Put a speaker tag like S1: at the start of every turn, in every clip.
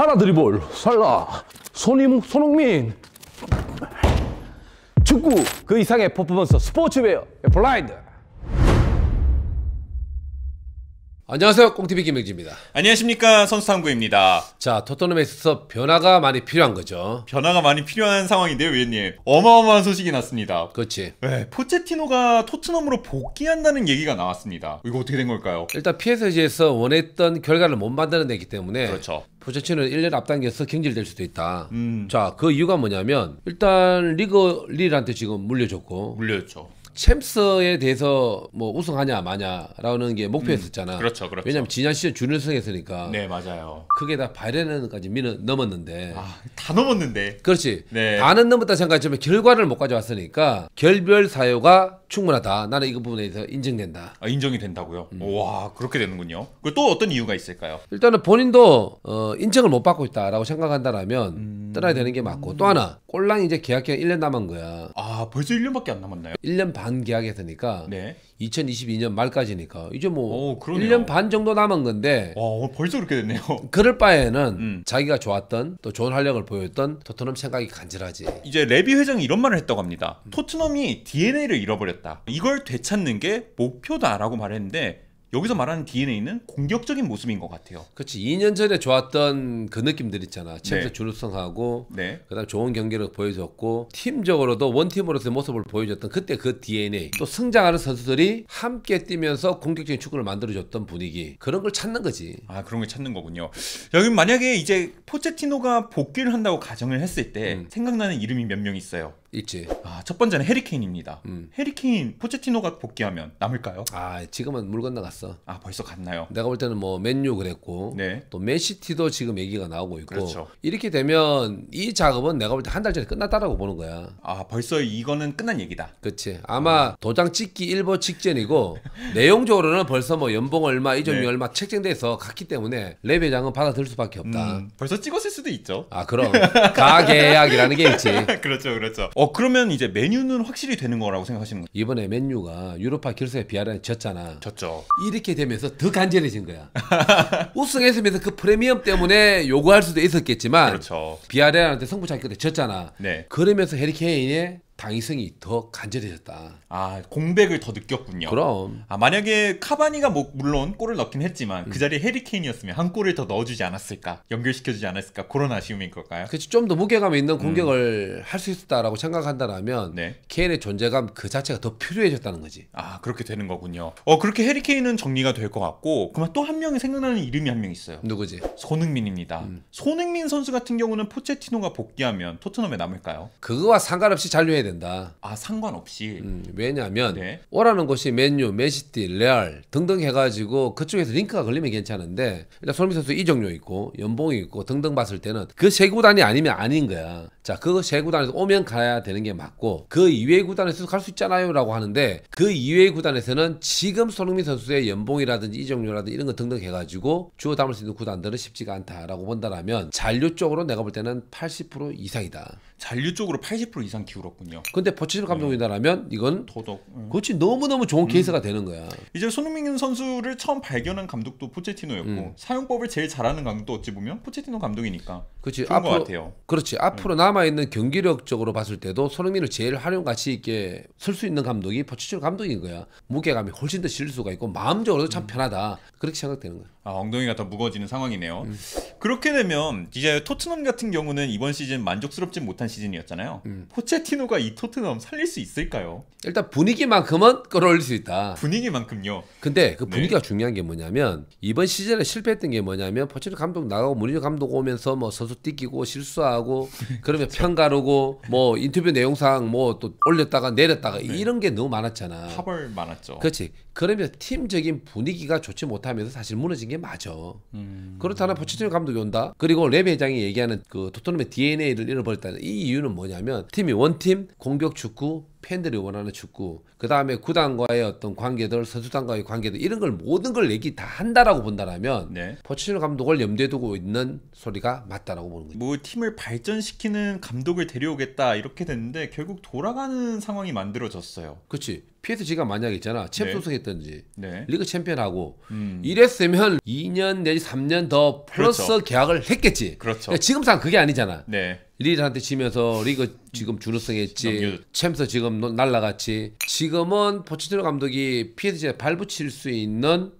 S1: 살라 드리볼 살라 손임 손흥민 축구 그 이상의 퍼포먼스 스포츠웨어 블라인드
S2: 안녕하세요 꽁티비 김영지입니다 안녕하십니까 선수탐구입니다 자 토트넘에 있어서 변화가 많이 필요한 거죠 변화가 많이 필요한 상황인데요 위원님 어마어마한 소식이 났습니다 그렇지 네, 포체티노가 토트넘으로 복귀한다는 얘기가 나왔습니다
S1: 이거 어떻게 된 걸까요? 일단 PSG에서 원했던 결과를 못 만들어냈기 때문에 그렇죠 부체치는 1년 앞당겨서 경질될 수도 있다. 음. 자, 그 이유가 뭐냐면 일단 리그 릴한테 지금 물려줬고 물렸죠. 챔스에 대해서 뭐 우승하냐 마냐라는 게 목표였었잖아. 음, 그렇죠, 그렇죠. 왜냐면 지난 시즌 준우승했으니까. 네, 맞아요. 그게 다 바이레른까지 밀어 넘었는데. 아, 다 넘었는데. 그렇지. 네. 다는 넘었다 생각했지만 결과를 못 가져왔으니까 결별 사유가 충분하다. 나는 이 부분에 대해서 인정된다. 아, 인정이 된다고요? 음. 와, 그렇게 되는군요. 그리또 어떤 이유가 있을까요? 일단은 본인도 어, 인정을 못 받고 있다라고 생각한다라면 음... 떠나야 되는 게 맞고 또 하나 꼴랑 이제 계약 기간 1년 남은 거야. 아, 아, 벌써 1년밖에 안 남았나요? 1년 반 계약했으니까 네. 2022년 말까지니까 이제 뭐 오, 1년 반 정도 남은 건데 와 벌써 그렇게 됐네요. 그럴 바에는 음. 자기가 좋았던 또 좋은 활약을 보였던 토트넘 생각이 간절하지. 이제 레비 회장이 이런 말을 했다고
S2: 합니다. 음. 토트넘이 DNA를 잃어버렸다. 이걸 되찾는 게 목표다라고 말했는데
S1: 여기서 말하는 DNA는 공격적인 모습인 것 같아요. 그렇지. 2년 전에 좋았던 그 느낌들 있잖아. 챔스 네. 준우승하고 네. 그다음 좋은 경기를 보여줬고 팀적으로도 원팀으로서의 모습을 보여줬던 그때 그 DNA 또 성장하는 선수들이 함께 뛰면서 공격적인 축구를 만들어줬던 분위기 그런 걸 찾는 거지. 아 그런 걸 찾는 거군요. 여기 만약에 이제
S2: 포체티노가 복귀를 한다고 가정을 했을 때 음. 생각나는 이름이 몇 명 있어요. 있지.
S1: 아, 첫 번째는 해리케인입니다. 음. 해리케인 포체티노가 복귀하면 남을까요? 아, 지금은 물건나갔어 아, 벌써 갔나요? 내가 볼 때는 뭐 맨유 그랬고 네. 또 맨시티도 지금 얘기가 나오고 있고 그렇죠. 이렇게 되면 이 작업은 내가 볼 때 한 달 전에 끝났다라고 보는 거야. 아, 벌써 이거는 끝난 얘기다. 그렇지. 아마 음. 도장 찍기 일보 직전이고 내용적으로는 벌써 뭐 연봉 얼마, 이전이 네. 얼마 책정돼서 갔기 때문에 레 회장은 받아들일 수밖에 없다. 음, 벌써 찍었을 수도 있죠. 아, 그럼 가계약이라는 게 있지. 그렇죠, 그렇죠. 어 그러면 이제 메뉴는 확실히 되는 거라고 생각하시는 거예요. 이번에 메뉴가 유로파 결승에 비하라에 졌잖아. 졌죠. 이렇게 되면서 더 간절해진 거야. 우승했으면서 그 프리미엄 때문에 요구할 수도 있었겠지만 그렇죠. 비아레한테 승부 차기 끝에 졌잖아. 네. 그러면서 헤리케인의 당위성이 더 간절해졌다. 아 공백을 더 느꼈군요. 그럼. 아 만약에
S2: 카바니가 뭐 물론 골을 넣긴 했지만 그 음. 그 자리에 해리케인이었으면 한 골을 더 넣어주지 않았을까, 연결시켜주지
S1: 않았을까 그런 아쉬움인 걸까요? 그렇지 좀더 무게감 있는 음. 공격을 음. 할수 있었다라고 생각한다라면 네. 케인의 존재감 그 자체가 더 필요해졌다는 거지. 아 그렇게 되는 거군요. 어
S2: 그렇게 해리케인은 정리가 될 것 같고 그만 또 한 명이 생각나는 이름이 한 명 있어요. 누구지? 손흥민입니다. 음.
S1: 손흥민 선수 같은 경우는 포체티노가 복귀하면 토트넘에 남을까요? 그거와 상관없이 잔류해야 돼. 된다. 아 상관없이. 음, 왜냐하면 네. 오라는 곳이 맨유, 맨시티, 레알 등등 해가지고 그쪽에서 링크가 걸리면 괜찮은데 일단 손흥민 선수 이종료 있고 연봉이 있고 등등 봤을 때는 그 세 구단이 아니면 아닌 거야. 자, 그거 제 구단에서 오면 가야 되는 게 맞고 그 이외의 구단에서도 갈 수 있잖아요라고 하는데 그 이외의 구단에서는 지금 손흥민 선수의 연봉이라든지 이적료라든지 이런 거 등등 해가지고 주워 담을 수 있는 구단들은 쉽지가 않다라고 본다라면 잔류 쪽으로 내가 볼 때는 80% 이상이다. 잔류 쪽으로 80% 이상 기울었군요. 근데 포치스 감독이다라면 네. 이건 도덕. 음. 그렇지 너무 너무 좋은 음. 케이스가 되는 거야. 이제 손흥민
S2: 선수를 처음 발견한 감독도 포체티노였고 음. 사용법을 제일 잘하는 감독도 어찌 보면 포체티노
S1: 감독이니까. 그렇지 앞으로 같아요. 그렇지 네. 앞으로 나 남아있는 경기력적으로 봤을 때도 손흥민을 제일 활용 가치 있게 쓸 수 있는 감독이 포치치노 감독인 거야. 무게감이 훨씬 더 실을 수가 있고 마음적으로도 참 음. 편하다. 그렇게 생각되는 거야. 아, 엉덩이가 더 무거워지는 상황이네요. 음.
S2: 그렇게 되면 이제 토트넘 같은 경우는 이번 시즌 만족스럽지 못한 시즌이었잖아요. 음. 포체티노가 이 토트넘
S1: 살릴 수 있을까요? 일단 분위기만큼은 끌어올릴 수 있다. 분위기만큼요. 근데 그 네. 분위기가 네. 중요한 게 뭐냐면 이번 시즌에 실패했던 게 뭐냐면 포체티노 감독 나가고 무리뉴 감독 오면서 뭐 선수 뛰기고 실수하고 그런 여름에 편가르고 뭐 인터뷰 내용상 뭐 또 올렸다가 내렸다가 네. 이런 게 너무 많았잖아. 파벌 많았죠. 그렇지. 그러면 팀적인 분위기가 좋지 못하면서 사실 무너진 게 맞아. 음... 그렇다나 포치티노 감독이 온다. 그리고 랩 회장이 얘기하는 그 토트넘의 DNA를 잃어버렸다는 이 이유는 뭐냐면 팀이 원팀 공격 축구 팬들이 원하는 축구, 그 다음에 구단과의 어떤 관계들, 선수단과의 관계들 이런 걸 모든 걸 얘기 다 한다라고 본다라면 네. 포치노 감독을 염두에 두고 있는 소리가 맞다라고 보는 거죠. 뭐 팀을 발전시키는 감독을 데려오겠다 이렇게 됐는데 결국
S2: 돌아가는
S1: 상황이 만들어졌어요. 그치지 PSG가 만약 있잖아 챔피소속 네. 했던지 네. 리그 챔피언하고 음. 이랬으면 2년 내지 3년 더 플러스 그렇죠. 계약을 했겠지. 그렇죠. 지금 상 그게 아니잖아. 네. 리드한테 치면서 리그 지금 준우승했지 챔스 지금 날라갔지 지금은 포치티노 감독이 PSG에 발붙일 수 있는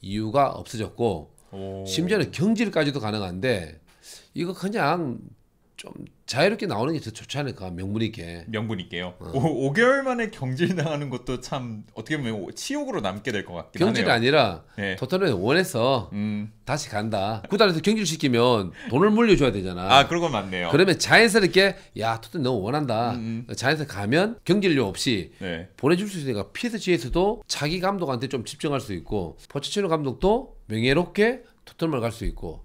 S1: 이유가 없어졌고 오. 심지어는 경질까지도 가능한데 이거 그냥 좀 자유롭게 나오는 게 더 좋지 않을까 명분 있게 명분 있게요.
S2: 어. 오, 5개월 만에 경질 당하는 것도 참
S1: 어떻게 보면 치욕으로 남게 될 것 같긴 경질이 하네요. 아니라 네. 토트넘이 원해서 음. 다시 간다. 구단에서 그 경질 시키면 돈을 물려줘야 되잖아. 아 그런
S2: 건 맞네요. 그러면
S1: 자연스럽게 야 토트넘 너무 원한다. 음, 음. 자연스럽게 가면 경질료 없이 네. 보내줄 수 있으니까 PSG에서도 자기 감독한테 좀 집중할 수 있고 포체치노 감독도 명예롭게 토트넘을 갈수 있고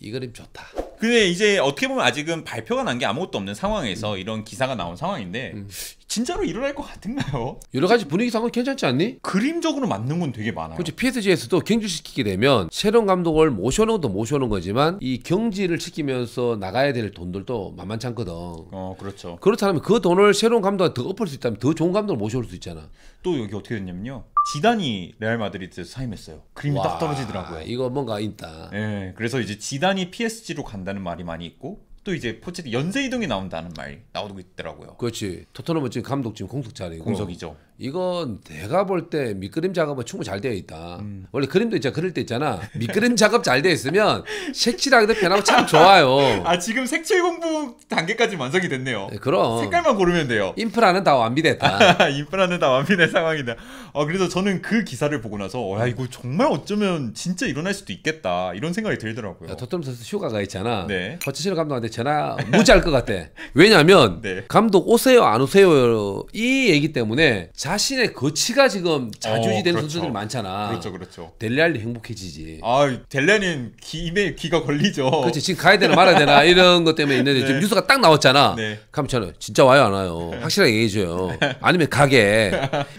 S1: 이 그림 좋다.
S2: 근데 이제 어떻게 보면 아직은 발표가 난 게 아무것도 없는 상황에서 이런 기사가 나온 상황인데 음.
S1: 진짜로 일어날 것
S2: 같은가요?
S1: 여러 가지 분위기상은 괜찮지 않니? 그림적으로 맞는 건 되게 많아요. 그렇지 PSG에서도 경주시키게 되면 새로 감독을 모셔놓은 것도 모셔놓은 거지만 이 경지를 시키면서 나가야 될 돈들도 만만치 않거든. 어 그렇죠. 그렇다면 그 돈을 새로감독한더 엎을 수 있다면 더 좋은 감독을 모셔올 수 있잖아. 또 여기 어떻게 됐냐면요. 지단이 레알
S2: 마드리드에서 사임했어요. 그림이 와, 딱 떨어지더라고요. 이거 뭔가 있다. 예. 그래서 이제 지단이 PSG로 간다는 말이 많이 있고 또 이제 포체티 연쇄 이동이 나온다는 말이 나오고 있더라고요. 그렇지.
S1: 토트넘은 지금 감독 지금 공석 자리 공석이죠. 이건 내가 볼 때 밑그림 작업은 충분히 잘 되어 있다. 음. 원래 그림도 이제 그릴 때 있잖아. 밑그림 작업 잘 되어 있으면 색칠하기도 편하고 참 좋아요. 아 지금 색칠 공부 단계까지 완성이 됐네요. 네, 그럼 색깔만 고르면 돼요.
S2: 인프라는 다 완비됐다. 인프라는 다 완비된 상황이다. 어 그래서 저는 그 기사를 보고 나서 어, 이거 정말 어쩌면 진짜 일어날 수도 있겠다 이런 생각이 들더라고요. 토트넘 선수 휴가가 있잖아.
S1: 네. 버치시로 감독한테 전화 무지할 것 같아. 왜냐하면 네. 감독 오세요 안 오세요 이 얘기 때문에. 자신의 거치가 지금 자주지 되는 어, 그렇죠. 선수들 많잖아. 그렇죠, 그렇죠. 델리알리 행복해지지. 아, 델리알리는 귀에 귀가 걸리죠. 그렇지, 지금 가야 되나 말아야 되나 이런 것 때문에 있는데 네. 지금 뉴스가 딱 나왔잖아. 네. 가면 저는 진짜 와요 안 와요. 확실하게 얘기해줘요. 아니면 가게.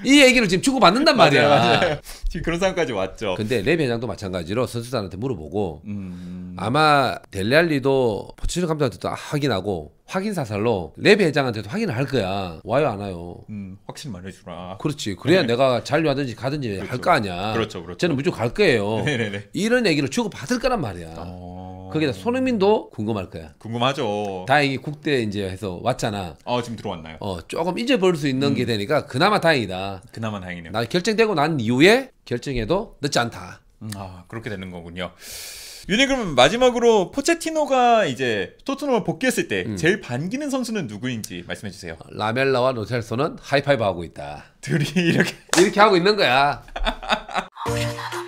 S1: 이 얘기를 지금 주고받는단 말이야. 맞아요, 맞아요. 지금 그런 상황까지 왔죠. 근데 랩 회장도 마찬가지로 선수단한테 물어보고 음... 아마 델리알리도 포치노 감독한테도 확인하고 확인 사살로 랩 회장한테도 확인을 할 거야. 와요 안 와요. 음, 확신 말해주라. 그렇지. 그래야 네. 내가 잔류하든지 가든지 그렇죠. 할거 아니야. 그렇죠, 그렇죠. 저는 무조건 갈 거예요. 네네네. 이런 얘기를 주고 받을 거란 말이야. 어... 거기다 어. 손흥민도 궁금할 거야. 궁금하죠. 다행히 국대 이제 해서 왔잖아. 어, 지금 들어왔나요? 어, 조금 잊어볼 수 있는 게 음. 되니까 그나마 다행이다. 그나마 다행이네요. 나 결정되고 난 이후에 결정해도 늦지 않다. 음, 아, 그렇게 되는 거군요. 윤희 그럼 마지막으로 포체티노가
S2: 이제 토트넘을 복귀했을 때 음. 제일 반기는 선수는 누구인지 말씀해 주세요. 라멜라와
S1: 노첼소는 하이파이브 하고 있다. 둘이 이렇게 이렇게 하고 있는 거야.